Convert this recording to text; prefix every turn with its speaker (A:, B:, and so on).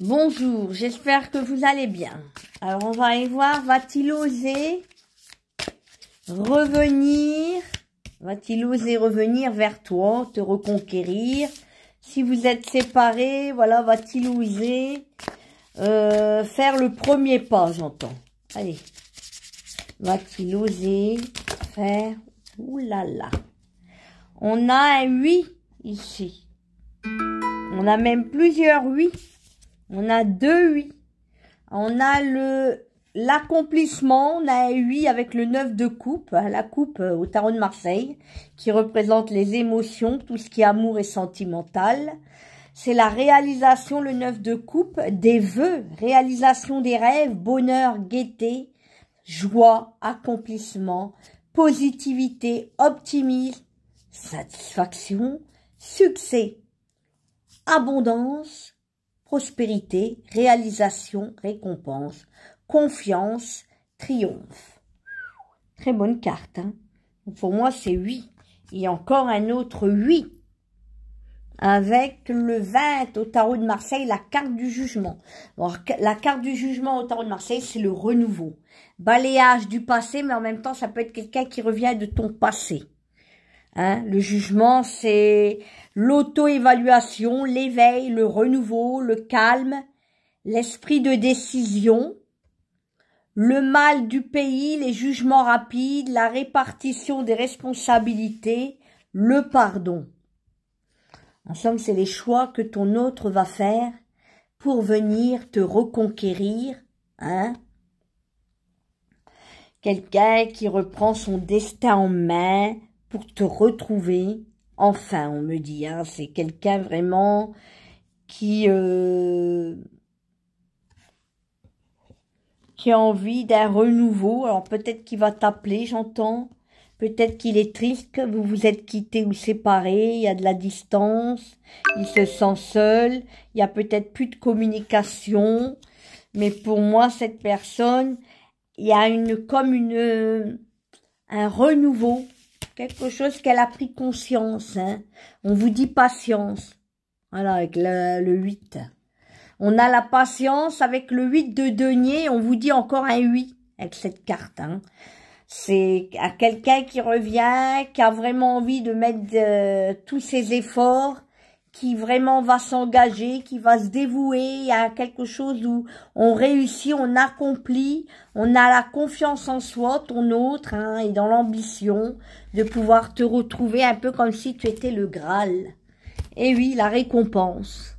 A: Bonjour, j'espère que vous allez bien. Alors, on va aller voir, va-t-il oser revenir Va-t-il oser revenir vers toi, te reconquérir Si vous êtes séparés, voilà, va-t-il oser euh, faire le premier pas, j'entends Allez, va-t-il oser faire... Ouh là là On a un oui ici. On a même plusieurs oui. On a deux huit. On a le l'accomplissement. On a huit avec le neuf de coupe. Hein, la coupe euh, au tarot de Marseille qui représente les émotions, tout ce qui est amour et sentimental. C'est la réalisation, le neuf de coupe, des vœux, réalisation des rêves, bonheur, gaieté, joie, accomplissement, positivité, optimisme, satisfaction, succès, abondance, prospérité, réalisation, récompense, confiance, triomphe. Très bonne carte. Hein Pour moi, c'est 8. Et encore un autre 8. Avec le 20 au tarot de Marseille, la carte du jugement. la carte du jugement au tarot de Marseille, c'est le renouveau. Balayage du passé, mais en même temps, ça peut être quelqu'un qui revient de ton passé. Hein. le jugement, c'est l'auto-évaluation, l'éveil, le renouveau, le calme, l'esprit de décision, le mal du pays, les jugements rapides, la répartition des responsabilités, le pardon. En somme, c'est les choix que ton autre va faire pour venir te reconquérir, hein Quelqu'un qui reprend son destin en main, pour te retrouver. Enfin, on me dit, hein, c'est quelqu'un vraiment qui, euh, qui a envie d'un renouveau. Alors peut-être qu'il va t'appeler, j'entends. Peut-être qu'il est triste que vous vous êtes quitté ou séparé. il y a de la distance, il se sent seul, il y a peut-être plus de communication. Mais pour moi, cette personne, il y a une comme une euh, un renouveau quelque chose qu'elle a pris conscience. Hein. On vous dit patience. Voilà, avec le, 8. On a la patience avec le 8 de denier. On vous dit encore un 8 avec cette carte. Hein. C'est à quelqu'un qui revient, qui a vraiment envie de mettre euh, tous ses efforts qui vraiment va s'engager, qui va se dévouer à quelque chose où on réussit, on accomplit, on a la confiance en soi, ton autre, hein, et dans l'ambition de pouvoir te retrouver un peu comme si tu étais le Graal. Et oui, la récompense.